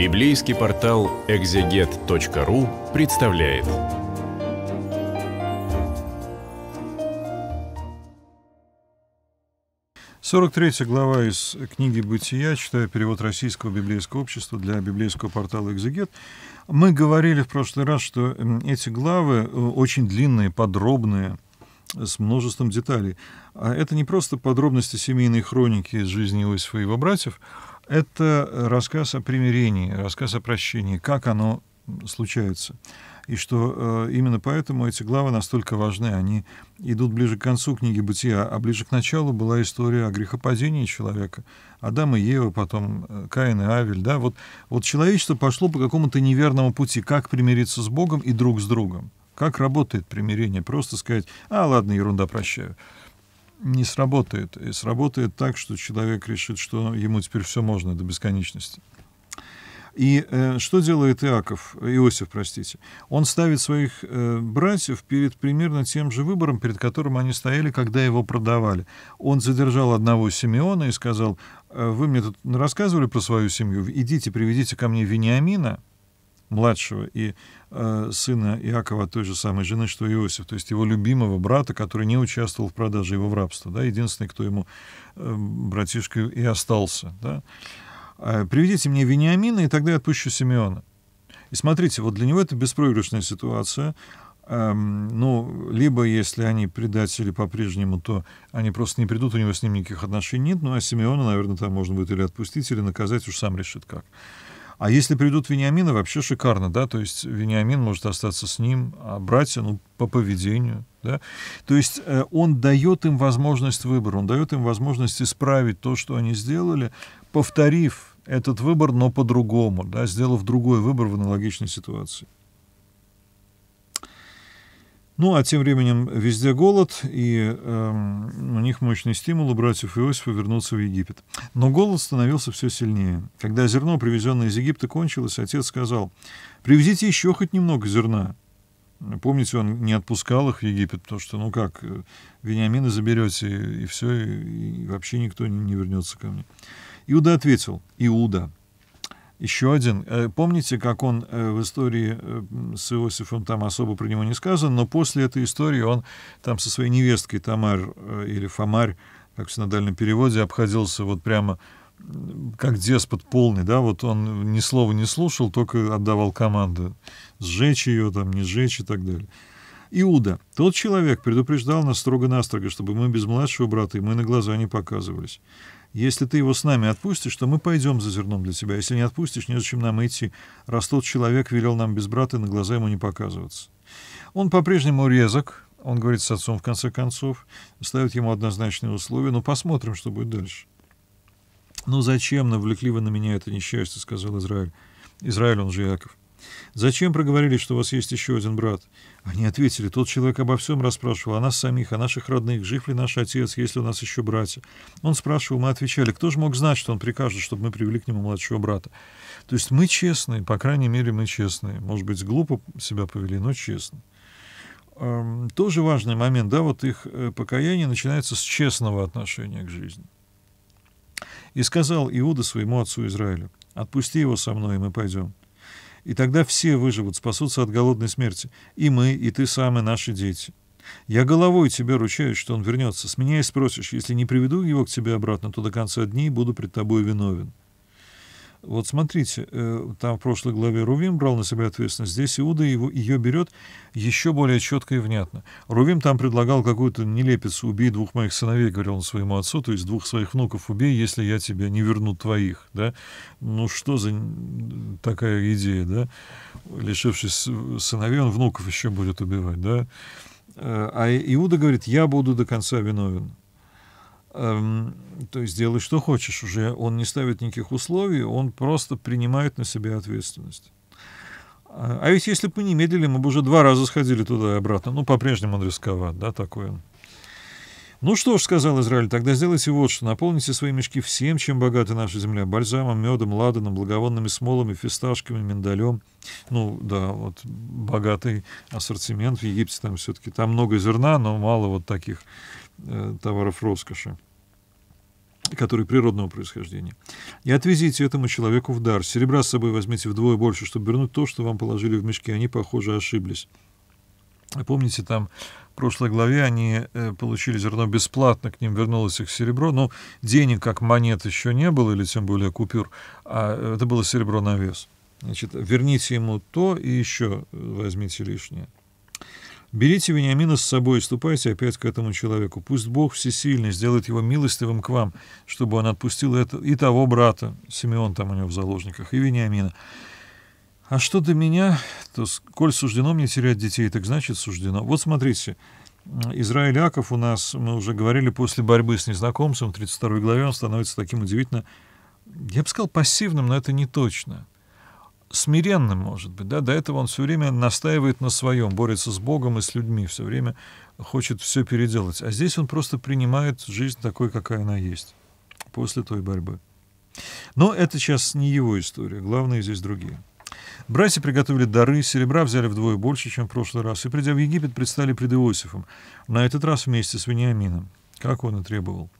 Библейский портал экзегет.ру представляет. Сорок третья глава из книги «Бытия», читая перевод Российского библейского общества для библейского портала «Экзегет». Мы говорили в прошлый раз, что эти главы э, очень длинные, подробные, с множеством деталей. А это не просто подробности семейной хроники жизни Иосифа и его братьев – это рассказ о примирении, рассказ о прощении, как оно случается. И что э, именно поэтому эти главы настолько важны. Они идут ближе к концу книги «Бытия», а ближе к началу была история о грехопадении человека. Адам и Ева, потом э, Каин и Авель. Да? Вот, вот человечество пошло по какому-то неверному пути, как примириться с Богом и друг с другом. Как работает примирение? Просто сказать, а, ладно, ерунда, прощаю не сработает. И сработает так, что человек решит, что ему теперь все можно до бесконечности. И э, что делает Иаков, Иосиф, простите? Он ставит своих э, братьев перед примерно тем же выбором, перед которым они стояли, когда его продавали. Он задержал одного Симеона и сказал, «Э, вы мне тут рассказывали про свою семью, идите, приведите ко мне Вениамина, младшего и э, сына Иакова от той же самой жены, что и Иосиф, то есть его любимого брата, который не участвовал в продаже его в рабство, да, единственный, кто ему э, братишкой и остался, да. А, Приведите мне Вениамина, и тогда я отпущу Симеона. И смотрите, вот для него это беспроигрышная ситуация, эм, ну, либо если они предатели по-прежнему, то они просто не придут, у него с ним никаких отношений нет, ну, а Симеона, наверное, там можно будет или отпустить, или наказать, уж сам решит как. А если придут Вениамины, вообще шикарно, да, то есть Вениамин может остаться с ним, а братья, ну, по поведению, да. То есть э, он дает им возможность выбора, он дает им возможность исправить то, что они сделали, повторив этот выбор, но по-другому, да, сделав другой выбор в аналогичной ситуации. Ну, а тем временем везде голод, и э, у них мощный стимул у братьев Иосифа вернуться в Египет. Но голод становился все сильнее. Когда зерно, привезенное из Египта, кончилось, отец сказал, «Привезите еще хоть немного зерна». Помните, он не отпускал их в Египет, потому что, ну как, э, Вениамина заберете, и все, и, вообще никто не вернется ко мне. Иуда ответил, «Иуда, еще один. Э, помните, как он э, в истории э, с Иосифом, там особо про него не сказано, но после этой истории он там со своей невесткой Тамар или Фомарь, как в синодальном переводе, обходился вот прямо как деспот полный, да, вот он ни слова не слушал, только отдавал команды сжечь ее, там, не сжечь и так далее. Иуда, тот человек предупреждал нас строго-настрого, чтобы мы без младшего брата и мы на глаза не показывались. Если ты его с нами отпустишь, то мы пойдем за зерном для тебя. Если не отпустишь, незачем нам идти, раз тот человек велел нам без брата и на глаза ему не показываться. Он по-прежнему резок, он говорит с отцом в конце концов, ставит ему однозначные условия, но ну, посмотрим, что будет дальше. «Ну зачем навлекли вы на меня это несчастье?» — сказал Израиль. «Израиль, он же Яков. Зачем проговорили, что у вас есть еще один брат? Они ответили, тот человек обо всем расспрашивал, о нас самих, о наших родных, жив ли наш отец, есть ли у нас еще братья. Он спрашивал, мы отвечали, кто же мог знать, что он прикажет, чтобы мы привели к нему младшего брата. То есть мы честные, по крайней мере, мы честные. Может быть, глупо себя повели, но честно. Тоже важный момент, да, вот их э, покаяние начинается с честного отношения к жизни. И сказал Иуда своему отцу Израилю, «Отпусти его со мной, и мы пойдем». И тогда все выживут, спасутся от голодной смерти. И мы, и ты сам, и наши дети. Я головой тебе ручаюсь, что он вернется. С меня и спросишь, если не приведу его к тебе обратно, то до конца дней буду пред тобой виновен. Вот смотрите, э, там в прошлой главе Рувим брал на себя ответственность, здесь Иуда его, ее берет еще более четко и внятно. Рувим там предлагал какую-то нелепицу «убей двух моих сыновей», говорил он своему отцу, то есть двух своих внуков убей, если я тебе не верну твоих, да? Ну что за такая идея, да? Лишившись сыновей, он внуков еще будет убивать, да? Э, а Иуда говорит, я буду до конца виновен. Эм, то есть делай что хочешь уже, он не ставит никаких условий, он просто принимает на себя ответственность. А, а ведь если бы не медлили, мы бы уже два раза сходили туда и обратно. Ну, по-прежнему он рисковат, да, такой он. Ну что ж, сказал Израиль, тогда сделайте вот что. Наполните свои мешки всем, чем богата наша земля. Бальзамом, медом, ладаном, благовонными смолами, фисташками, миндалем. Ну да, вот богатый ассортимент в Египте там все-таки. Там много зерна, но мало вот таких Э, товаров роскоши которые природного происхождения. И отвезите этому человеку в дар. Серебра с собой возьмите вдвое больше, чтобы вернуть то, что вам положили в мешки. Они, похоже, ошиблись. Помните, там в прошлой главе они э, получили зерно бесплатно, к ним вернулось их серебро, но ну, денег как монет еще не было, или тем более купюр, а э, это было серебро на вес. Значит, верните ему то и еще возьмите лишнее. Берите Вениамина с собой и ступайте опять к этому человеку. Пусть Бог всесильный сделает его милостивым к вам, чтобы он отпустил это, и того брата, Симеон там у него в заложниках, и Вениамина. А что до меня, то, коль суждено мне терять детей, так значит суждено. Вот смотрите, Израиль Аков у нас, мы уже говорили, после борьбы с незнакомцем в 32 главе он становится таким удивительно, я бы сказал, пассивным, но это не точно смиренным, может быть, да, до этого он все время настаивает на своем, борется с Богом и с людьми, все время хочет все переделать. А здесь он просто принимает жизнь такой, какая она есть, после той борьбы. Но это сейчас не его история, главное здесь другие. Братья приготовили дары, серебра взяли вдвое больше, чем в прошлый раз, и, придя в Египет, предстали пред Иосифом, на этот раз вместе с Вениамином как он и требовал.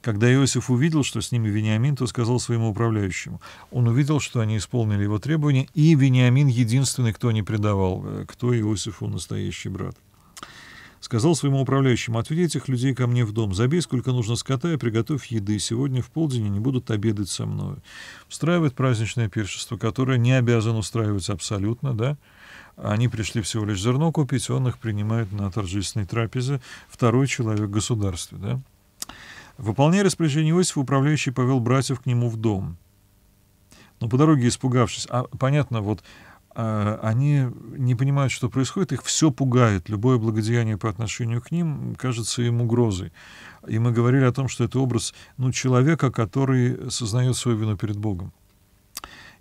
Когда Иосиф увидел, что с ними Вениамин, то сказал своему управляющему. Он увидел, что они исполнили его требования, и Вениамин единственный, кто не предавал, э, кто Иосифу настоящий брат. Сказал своему управляющему, отведи этих людей ко мне в дом, забей сколько нужно скота и приготовь еды. Сегодня в полдень они будут обедать со мной. Устраивает праздничное пиршество, которое не обязан устраивать абсолютно, да, они пришли всего лишь зерно купить, он их принимает на торжественной трапезе. Второй человек государства, да? Выполняя распоряжение Иосифа, управляющий повел братьев к нему в дом. Но по дороге, испугавшись, а, понятно, вот а, они не понимают, что происходит, их все пугает. Любое благодеяние по отношению к ним кажется им угрозой. И мы говорили о том, что это образ ну, человека, который сознает свою вину перед Богом.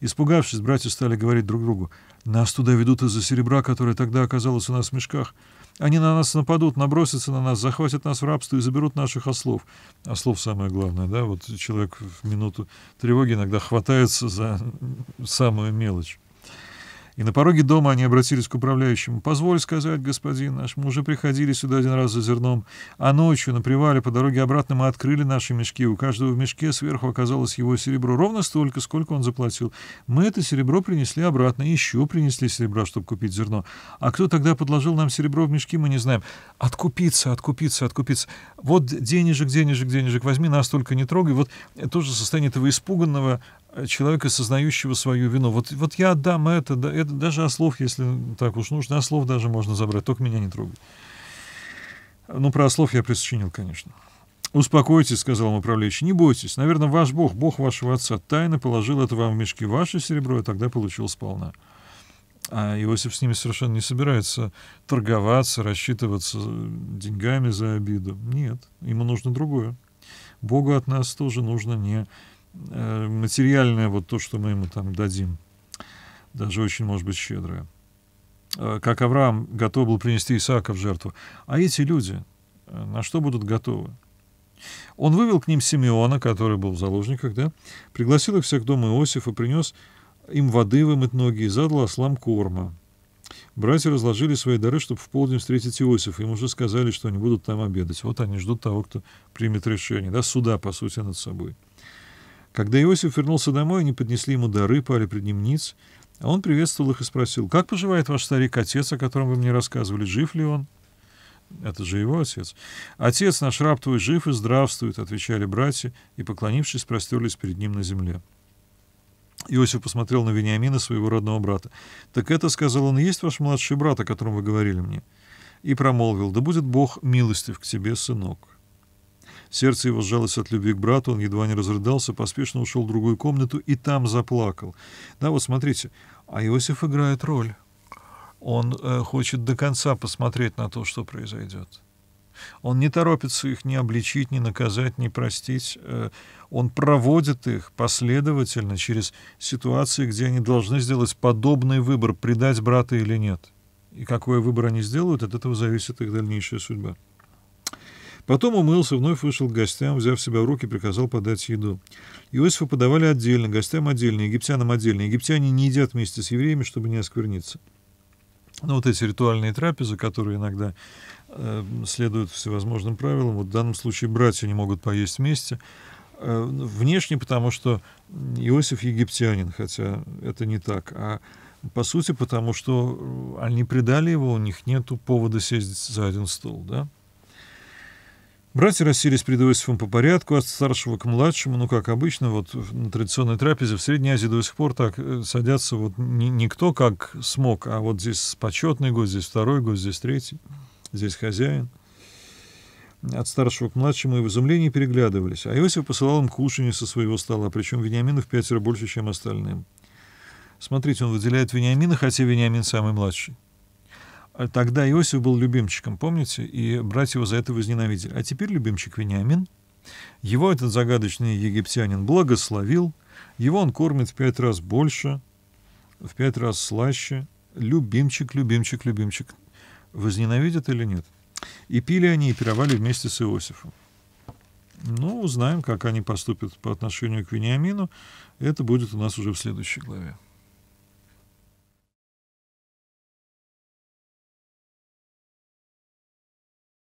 Испугавшись, братья стали говорить друг другу, нас туда ведут из-за серебра, которое тогда оказалось у нас в мешках. Они на нас нападут, набросятся на нас, захватят нас в рабство и заберут наших ослов. Ослов а самое главное, да? Вот человек в минуту тревоги иногда хватается за самую мелочь. И на пороге дома они обратились к управляющему. «Позволь сказать, господин наш, мы уже приходили сюда один раз за зерном, а ночью на привале по дороге обратно мы открыли наши мешки. У каждого в мешке сверху оказалось его серебро. Ровно столько, сколько он заплатил. Мы это серебро принесли обратно, еще принесли серебра, чтобы купить зерно. А кто тогда подложил нам серебро в мешки, мы не знаем. Откупиться, откупиться, откупиться. Вот денежек, денежек, денежек возьми, нас только не трогай. Вот тоже состояние этого испуганного человека, сознающего свою вину. Вот, вот я отдам это, да, это даже ослов, если так уж нужно, ослов даже можно забрать, только меня не трогай. Ну, про ослов я присочинил, конечно. «Успокойтесь», — сказал ему управляющий, — «не бойтесь. Наверное, ваш бог, бог вашего отца, тайно положил это вам в мешки ваше серебро, и тогда получил сполна». А Иосиф с ними совершенно не собирается торговаться, рассчитываться деньгами за обиду. Нет, ему нужно другое. Богу от нас тоже нужно не Э, материальное, вот то, что мы ему там дадим, даже очень, может быть, щедрое. Э, как Авраам готов был принести Исаака в жертву. А эти люди э, на что будут готовы? Он вывел к ним Симеона, который был в заложниках, да, пригласил их всех к дому Иосифа, принес им воды вымыть ноги и задал ослам корма. Братья разложили свои дары, чтобы в полдень встретить Иосифа. Им уже сказали, что они будут там обедать. Вот они ждут того, кто примет решение, да, суда, по сути, над собой. Когда Иосиф вернулся домой, они поднесли ему дары, пали пред ним ниц, а он приветствовал их и спросил, «Как поживает ваш старик-отец, о котором вы мне рассказывали? Жив ли он?» Это же его отец. «Отец наш раб твой жив и здравствует», — отвечали братья, и, поклонившись, простерлись перед ним на земле. Иосиф посмотрел на Вениамина, своего родного брата. «Так это, — сказал он, — есть ваш младший брат, о котором вы говорили мне?» И промолвил, «Да будет Бог милостив к тебе, сынок». Сердце его сжалось от любви к брату, он едва не разрыдался, поспешно ушел в другую комнату и там заплакал. Да, вот смотрите, а Иосиф играет роль. Он э, хочет до конца посмотреть на то, что произойдет. Он не торопится их ни обличить, ни наказать, ни простить. Э, он проводит их последовательно через ситуации, где они должны сделать подобный выбор, предать брата или нет. И какой выбор они сделают, от этого зависит их дальнейшая судьба. Потом умылся, вновь вышел к гостям, взяв себя в руки, приказал подать еду. Иосифа подавали отдельно, гостям отдельно, египтянам отдельно. Египтяне не едят вместе с евреями, чтобы не оскверниться. Но ну, вот эти ритуальные трапезы, которые иногда э, следуют всевозможным правилам, вот в данном случае братья не могут поесть вместе, э, внешне потому, что Иосиф египтянин, хотя это не так, а по сути потому, что они предали его, у них нет повода сесть за один стол, да? Братья расселись перед Иосифом по порядку, от старшего к младшему, ну, как обычно, вот на традиционной трапезе в Средней Азии до сих пор так э, садятся вот не, не как смог, а вот здесь почетный гость, здесь второй гость, здесь третий, здесь хозяин. От старшего к младшему и в изумлении переглядывались, а Иосиф посылал им кушанье со своего стола, причем Вениамину пятеро больше, чем остальным. Смотрите, он выделяет Вениамина, хотя Вениамин самый младший. А тогда Иосиф был любимчиком, помните? И братья его за это возненавидели. А теперь любимчик Вениамин. Его этот загадочный египтянин благословил. Его он кормит в пять раз больше, в пять раз слаще. Любимчик, любимчик, любимчик. Возненавидят или нет? И пили они, и пировали вместе с Иосифом. Ну, узнаем, как они поступят по отношению к Вениамину. Это будет у нас уже в следующей главе.